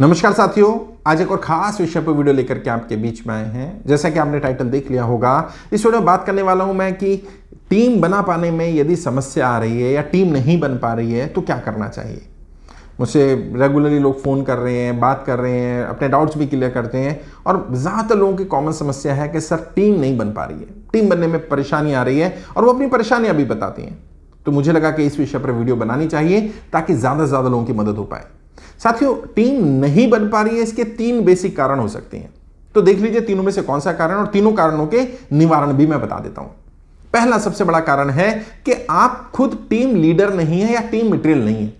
नमस्कार साथियों आज एक और खास विषय पर वीडियो लेकर के आपके बीच में आए हैं जैसा कि आपने टाइटल देख लिया होगा इस वीडियो में बात करने वाला हूं मैं कि टीम बना पाने में यदि समस्या आ रही है या टीम नहीं बन पा रही है तो क्या करना चाहिए मुझसे रेगुलरली लोग फ़ोन कर रहे हैं बात कर रहे हैं अपने डाउट्स भी क्लियर करते हैं और ज़्यादातर लोगों की कॉमन समस्या है कि सर टीम नहीं बन पा रही है टीम बनने में परेशानी आ रही है और वो अपनी परेशानियाँ भी बताती हैं तो मुझे लगा कि इस विषय पर वीडियो बनानी चाहिए ताकि ज़्यादा से ज़्यादा लोगों की मदद हो पाए साथियों टीम नहीं बन पा रही है इसके तीन बेसिक कारण हो सकते हैं तो देख लीजिए तीनों में से कौन सा कारण और तीनों कारणों के निवारण भी मैं बता देता हूं पहला सबसे बड़ा कारण है कि आप खुद टीम लीडर नहीं है या टीम मटेरियल नहीं है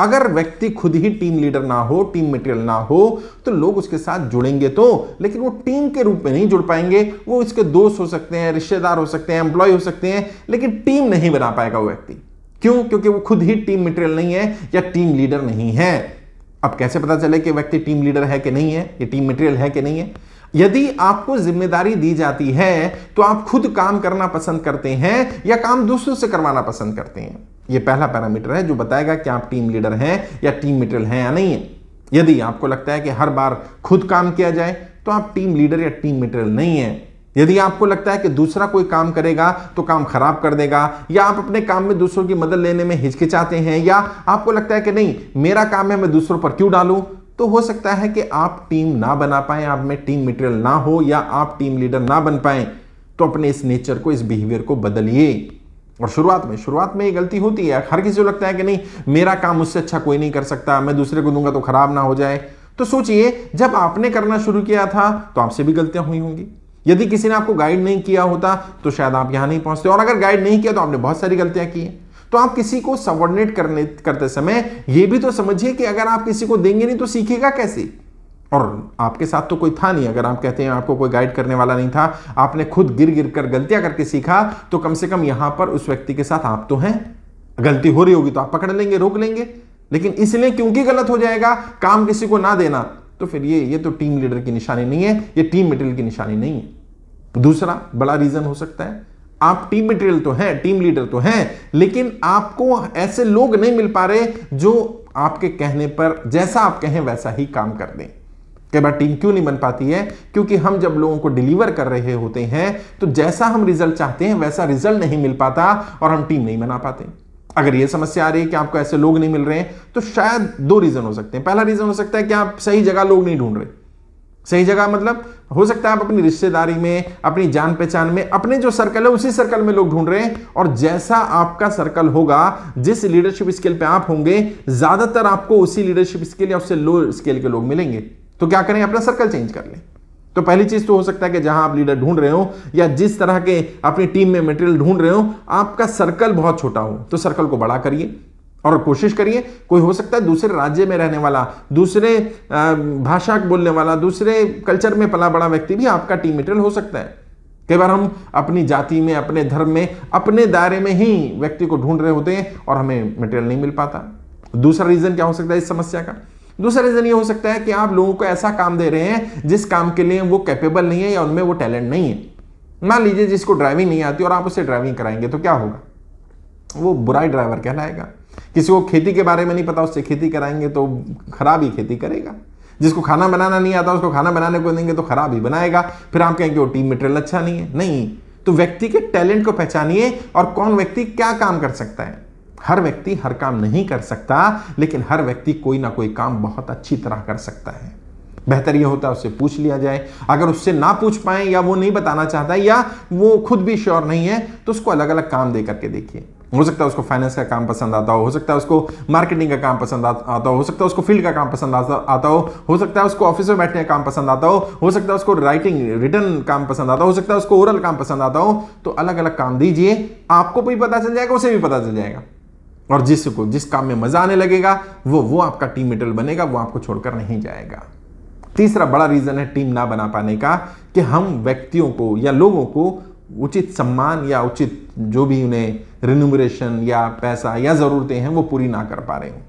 अगर व्यक्ति खुद ही टीम लीडर ना हो टीम मटेरियल ना हो तो लोग उसके साथ जुड़ेंगे तो लेकिन वो टीम के रूप में नहीं जुड़ पाएंगे वो इसके दोस्त हो सकते हैं रिश्तेदार हो सकते हैं एम्प्लॉय हो सकते हैं लेकिन टीम नहीं बना पाएगा वो व्यक्ति क्यों क्योंकि वो खुद ही टीम मटेरियल नहीं है या टीम लीडर नहीं है अब कैसे पता चले कि व्यक्ति टीम लीडर है कि नहीं है ये टीम मटेरियल है कि नहीं है यदि आपको जिम्मेदारी दी जाती है तो आप खुद काम करना पसंद करते हैं या काम दूसरों से करवाना पसंद करते हैं ये पहला पैरामीटर है जो बताएगा कि आप टीम लीडर हैं या टीम मटेरियल हैं या नहीं है यदि आपको लगता है कि हर बार खुद काम किया जाए तो आप टीम लीडर या टीम मटेरियल नहीं है यदि आपको लगता है कि दूसरा कोई काम करेगा तो काम खराब कर देगा या आप अपने काम में दूसरों की मदद लेने में हिचकिचाते हैं या आपको लगता है कि नहीं मेरा काम है मैं दूसरों पर क्यों डालूं तो हो सकता है कि आप टीम ना बना पाए आप में टीम मटेरियल ना हो या आप टीम लीडर ना बन पाए तो अपने इस नेचर को इस बिहेवियर को बदलिए और शुरुआत में शुरुआत में ये गलती होती है हर किसी को लगता है कि नहीं मेरा काम उससे अच्छा कोई नहीं कर सकता मैं दूसरे को दूंगा तो खराब ना हो जाए तो सोचिए जब आपने करना शुरू किया था तो आपसे भी गलतियां हुई होंगी यदि किसी ने आपको गाइड नहीं किया होता तो शायद आप यहां नहीं पहुंचते और अगर गाइड नहीं किया तो आपने बहुत सारी गलतियां की तो आप किसी को सबॉर्डिनेट करने करते समय यह भी तो समझिए कि अगर आप किसी को देंगे नहीं तो सीखेगा कैसे और आपके साथ तो कोई था नहीं अगर आप कहते हैं आपको कोई गाइड करने वाला नहीं था आपने खुद गिर गिर कर गलतियां करके सीखा तो कम से कम यहां पर उस व्यक्ति के साथ आप तो हैं गलती हो रही होगी तो आप पकड़ लेंगे रोक लेंगे लेकिन इसलिए क्योंकि गलत हो जाएगा काम किसी को ना देना तो फिर ये ये तो टीम लीडर की निशानी नहीं है ये टीम मटेरियल की निशानी नहीं है दूसरा बड़ा रीजन हो सकता है आप टीम मटेरियल तो हैं टीम लीडर तो हैं लेकिन आपको ऐसे लोग नहीं मिल पा रहे जो आपके कहने पर जैसा आप कहें वैसा ही काम कर दें कई बार टीम क्यों नहीं बन पाती है क्योंकि हम जब लोगों को डिलीवर कर रहे होते हैं तो जैसा हम रिजल्ट चाहते हैं वैसा रिजल्ट नहीं मिल पाता और हम टीम नहीं बना पाते अगर ये समस्या आ रही है कि आपको ऐसे लोग नहीं मिल रहे हैं तो शायद दो रीज़न हो सकते हैं पहला रीज़न हो सकता है कि आप सही जगह लोग नहीं ढूंढ रहे सही जगह मतलब हो सकता है आप अपनी रिश्तेदारी में अपनी जान पहचान में अपने जो सर्कल है उसी सर्कल में लोग ढूंढ रहे हैं और जैसा आपका सर्कल होगा जिस लीडरशिप स्किल पे आप होंगे ज़्यादातर आपको उसी लीडरशिप स्किल या उससे लो स्केल के लोग मिलेंगे तो क्या करें अपना सर्कल चेंज कर लें तो पहली चीज तो हो सकता है कि जहां आप लीडर ढूंढ रहे हो या जिस तरह के अपनी टीम में मटेरियल ढूंढ रहे हो आपका सर्कल बहुत छोटा हो तो सर्कल को बड़ा करिए और कोशिश करिए कोई हो सकता है दूसरे राज्य में रहने वाला दूसरे भाषा बोलने वाला दूसरे कल्चर में पला बड़ा व्यक्ति भी आपका टीम मेटेरियल हो सकता है कई बार हम अपनी जाति में अपने धर्म में अपने दायरे में ही व्यक्ति को ढूंढ रहे होते हैं और हमें मटेरियल नहीं मिल पाता दूसरा रीजन क्या हो सकता है इस समस्या का दूसरा रीजन ये हो सकता है कि आप लोगों को ऐसा काम दे रहे हैं जिस काम के लिए वो कैपेबल नहीं है या उनमें वो टैलेंट नहीं है मान लीजिए जिसको ड्राइविंग नहीं आती और आप उसे ड्राइविंग कराएंगे तो क्या होगा वो बुरा ड्राइवर कहलाएगा किसी को खेती के बारे में नहीं पता उससे खेती कराएंगे तो खराब ही खेती करेगा जिसको खाना बनाना नहीं आता उसको खाना बनाने को देंगे तो खराब ही बनाएगा फिर आप कहेंगे वो टीम मटेरियल अच्छा नहीं है नहीं तो व्यक्ति के टैलेंट को पहचानिए और कौन व्यक्ति क्या काम कर सकता है हर व्यक्ति हर काम नहीं कर सकता लेकिन हर व्यक्ति कोई ना कोई काम बहुत अच्छी तरह कर सकता है बेहतर यह होता है उससे पूछ लिया जाए अगर उससे ना पूछ पाए या वो नहीं बताना चाहता है या वो खुद भी श्योर नहीं है तो उसको अलग अलग काम दे करके देखिए हो सकता है उसको फाइनेंस का काम पसंद आता हो हो सकता है उसको मार्केटिंग का काम पसंद आता हो हो सकता है उसको फील्ड का काम पसंद आता हो हो सकता है उसको ऑफिस में बैठने का काम पसंद आता हो हो सकता है उसको राइटिंग रिटर्न काम पसंद आता हो हो सकता है उसको ओरल काम पसंद आता हो तो अलग अलग काम दीजिए आपको भी पता चल जाएगा उसे भी पता चल जाएगा और जिसको जिस काम में मजा आने लगेगा वो वो आपका टीम मेटल बनेगा वो आपको छोड़कर नहीं जाएगा तीसरा बड़ा रीजन है टीम ना बना पाने का कि हम व्यक्तियों को या लोगों को उचित सम्मान या उचित जो भी उन्हें रिन्यूमरेशन या पैसा या ज़रूरतें हैं वो पूरी ना कर पा रहे हैं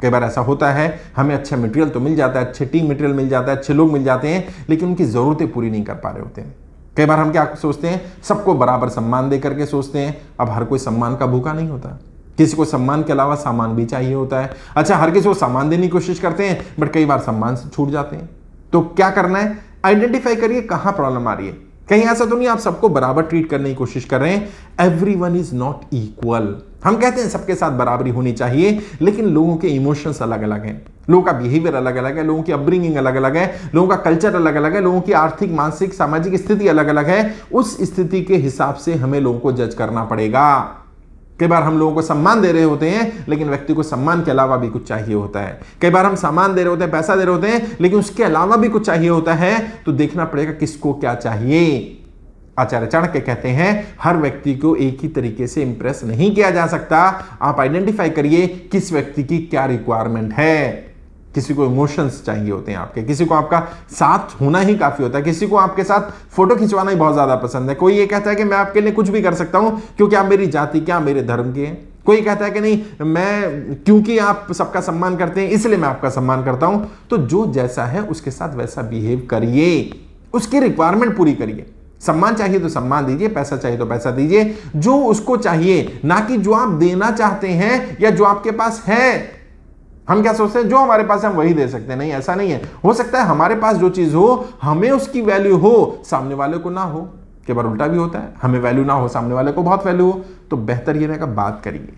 कई बार ऐसा होता है हमें अच्छा मटेरियल तो मिल जाता है अच्छे टीम मटेरियल मिल जाता है अच्छे लोग मिल जाते हैं लेकिन उनकी ज़रूरतें पूरी नहीं कर पा रहे होते हैं कई बार हम क्या सोचते हैं सबको बराबर सम्मान दे करके सोचते हैं अब हर कोई सम्मान का भूखा नहीं होता किसी को सम्मान के अलावा सामान भी चाहिए होता है अच्छा हर किसी को सामान देने की कोशिश करते हैं बट कई बार सम्मान से छूट जाते हैं तो क्या करना है आइडेंटिफाई करिए कहां प्रॉब्लम आ रही है कहीं ऐसा तो नहीं आप सबको बराबर ट्रीट करने की कोशिश कर रहे हैं every one is not equal हम कहते हैं सबके साथ बराबरी होनी चाहिए लेकिन लोगों के इमोशंस अलग अलग हैं लोगों का बिहेवियर अलग अलग है लोगों की अपब्रिंगिंग अलग अलग है लोगों का कल्चर अलग अलग है लोगों की आर्थिक मानसिक सामाजिक स्थिति अलग अलग है उस स्थिति के हिसाब से हमें लोगों को जज करना पड़ेगा कई बार हम लोगों को सम्मान दे रहे होते हैं लेकिन व्यक्ति को सम्मान के अलावा भी कुछ चाहिए होता है कई बार हम सामान दे रहे होते हैं पैसा दे रहे होते हैं लेकिन उसके अलावा भी कुछ चाहिए होता है तो देखना पड़ेगा किसको क्या चाहिए आचार्य चाणक्य कहते हैं हर व्यक्ति को एक ही तरीके से इंप्रेस नहीं किया जा सकता आप आइडेंटिफाई करिए किस व्यक्ति की क्या रिक्वायरमेंट है किसी को इमोशंस चाहिए होते हैं आपके किसी को आपका साथ होना ही काफ़ी होता है किसी को आपके साथ फोटो खिंचवाना ही बहुत ज़्यादा पसंद है कोई ये कहता है कि मैं आपके लिए कुछ भी कर सकता हूं क्योंकि आप मेरी जाति के आप मेरे धर्म के हैं कोई कहता है कि नहीं मैं क्योंकि आप सबका सम्मान करते हैं इसलिए मैं आपका सम्मान करता हूं तो जो जैसा है उसके साथ वैसा बिहेव करिए उसकी रिक्वायरमेंट पूरी करिए सम्मान चाहिए तो सम्मान दीजिए पैसा चाहिए तो पैसा दीजिए जो उसको चाहिए ना कि जो आप देना चाहते हैं या जो आपके पास है हम क्या सोचते हैं जो हमारे पास है हम वही दे सकते हैं नहीं ऐसा नहीं है हो सकता है हमारे पास जो चीज़ हो हमें उसकी वैल्यू हो सामने वाले को ना हो कई बार उल्टा भी होता है हमें वैल्यू ना हो सामने वाले को बहुत वैल्यू हो तो बेहतर यह रहेगा बात करिए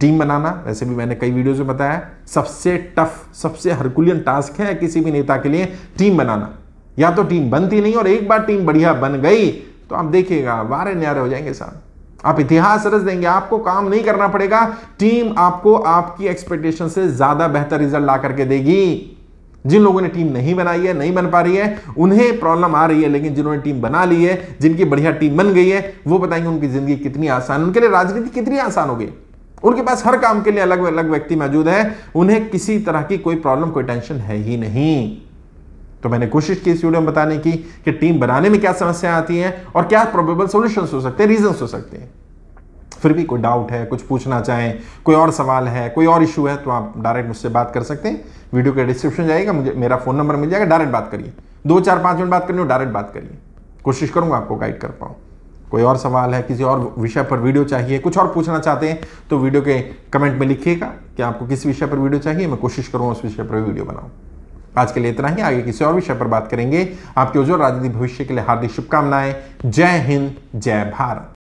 टीम बनाना वैसे भी मैंने कई वीडियोज में बताया सबसे टफ सबसे हरकुलियन टास्क है किसी भी नेता के लिए टीम बनाना या तो टीम बनती नहीं और एक बार टीम बढ़िया बन गई तो आप देखिएगा वारे न्यारे हो जाएंगे साहब आप इतिहास रच देंगे आपको काम नहीं करना पड़ेगा टीम आपको आपकी एक्सपेक्टेशन से ज्यादा बेहतर रिजल्ट ला करके देगी जिन लोगों ने टीम नहीं बनाई है नहीं बन पा रही है उन्हें प्रॉब्लम आ रही है लेकिन जिन्होंने टीम बना ली है जिनकी बढ़िया टीम बन गई है वो बताएंगे उनकी जिंदगी कितनी आसान उनके लिए राजनीति कितनी आसान होगी उनके पास हर काम के लिए अलग अलग व्यक्ति मौजूद है उन्हें किसी तरह की कोई प्रॉब्लम कोई टेंशन है ही नहीं तो मैंने कोशिश की इस वीडियो में बताने की कि टीम बनाने में क्या समस्याएं आती हैं और क्या प्रोबेबल सोल्यूशन हो सकते हैं रीजन्स हो सकते हैं फिर भी कोई डाउट है कुछ पूछना चाहें कोई और सवाल है कोई और इशू है तो आप डायरेक्ट मुझसे बात कर सकते हैं वीडियो के डिस्क्रिप्शन जाएगा मुझे मेरा फ़ोन नंबर मिल जाएगा डायरेक्ट बात करिए दो चार पाँच मिनट बात करनी हो डायरेक्ट बात करिए कोशिश करूँगा आपको गाइड कर पाऊँ कोई और सवाल है किसी और विषय पर वीडियो चाहिए कुछ और पूछना चाहते हैं तो वीडियो के कमेंट में लिखिएगा कि आपको किस विषय पर वीडियो चाहिए मैं कोशिश करूँगा उस विषय पर वीडियो बनाऊँ आज के लिए इतना ही आगे किसी और विषय पर बात करेंगे आपके उज्जवल राजनीतिक भविष्य के लिए हार्दिक शुभकामनाएं जय हिंद जय भारत